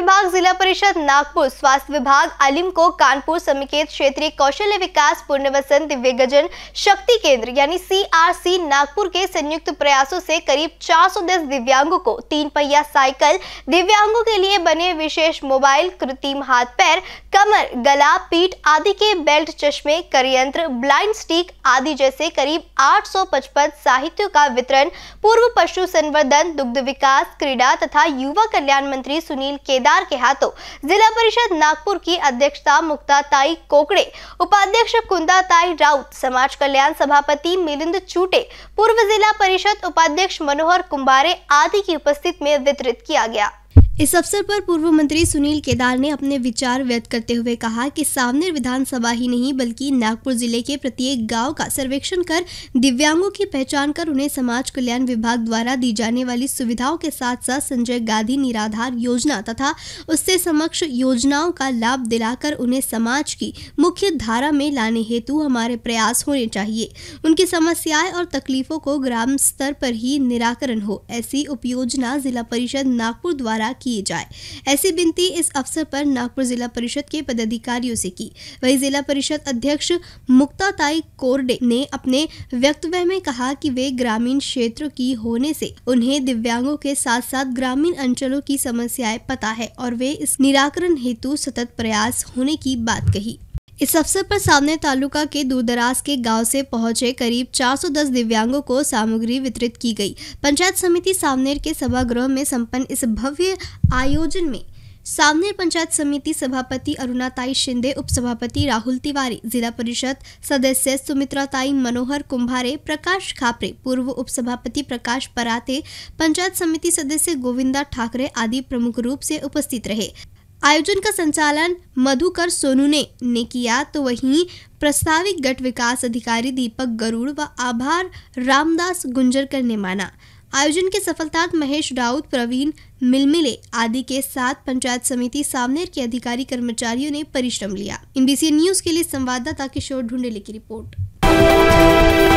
विभाग जिला परिषद नागपुर स्वास्थ्य विभाग अलिम को कानपुर समिकेत क्षेत्रीय कौशल्य विकास पुनर्वसन दिव्यगजन शक्ति केंद्र यानी सीआरसी नागपुर के संयुक्त प्रयासों से करीब 410 दिव्यांगों को तीन पहिया साइकिल दिव्यांगों के लिए बने विशेष मोबाइल कृत्रिम हाथ पैर कमर गला पीठ आदि के बेल्ट चश्मे करयंत्र ब्लाइंड स्टीक आदि जैसे करीब 855 साहित्य का वितरण पूर्व पशु संवर्धन दुग्ध विकास क्रीडा तथा युवा कल्याण मंत्री सुनील केदार के हाथों जिला परिषद नागपुर की अध्यक्षता मुक्ताताई कोकड़े उपाध्यक्ष कुंदाताई राउत समाज कल्याण सभापति मिलिंद चूटे पूर्व जिला परिषद उपाध्यक्ष मनोहर कुंभारे आदि की उपस्थित में वितरित किया गया इस अवसर पर पूर्व मंत्री सुनील केदार ने अपने विचार व्यक्त करते हुए कहा कि सामने विधानसभा ही नहीं बल्कि नागपुर जिले के प्रत्येक गांव का सर्वेक्षण कर दिव्यांगों की पहचान कर उन्हें समाज कल्याण विभाग द्वारा दी जाने वाली सुविधाओं के साथ साथ संजय गांधी निराधार योजना तथा उससे समक्ष योजनाओं का लाभ दिलाकर उन्हें समाज की मुख्य धारा में लाने हेतु हमारे प्रयास होने चाहिए उनकी समस्याएं और तकलीफों को ग्राम स्तर पर ही निराकरण हो ऐसी उपयोजना जिला परिषद नागपुर द्वारा की किए जाए ऐसी विनती इस अवसर पर नागपुर जिला परिषद के पदाधिकारियों से की वही जिला परिषद अध्यक्ष मुक्ताताई कोरडे ने अपने वक्तव्य में कहा कि वे ग्रामीण क्षेत्र की होने से उन्हें दिव्यांगों के साथ साथ ग्रामीण अंचलों की समस्याएं पता है और वे इस निराकरण हेतु सतत प्रयास होने की बात कही इस अवसर पर सामने तालुका के दूरदराज के गांव से पहुंचे करीब 410 दिव्यांगों को सामग्री वितरित की गई पंचायत समिति सामनेर के सभागृह में संपन्न इस भव्य आयोजन में सामनेर पंचायत समिति सभापति अरुणाताई शिंदे उपसभापति राहुल तिवारी जिला परिषद सदस्य सुमित्राताई मनोहर कुंभारे प्रकाश खापरे पूर्व उपसभापति प्रकाश पराते पंचायत समिति सदस्य गोविंदा ठाकरे आदि प्रमुख रूप से उपस्थित रहे आयोजन का संचालन मधुकर सोनू ने, ने किया तो वहीं प्रस्तावित गट विकास अधिकारी दीपक गरुड़ व आभार रामदास गुंजरकर ने माना आयोजन के सफलता महेश राउत प्रवीण मिलमिले आदि के साथ पंचायत समिति सामनेर के अधिकारी कर्मचारियों ने परिश्रम लिया इन न्यूज के लिए संवाददाता किशोर ढूंढेले की रिपोर्ट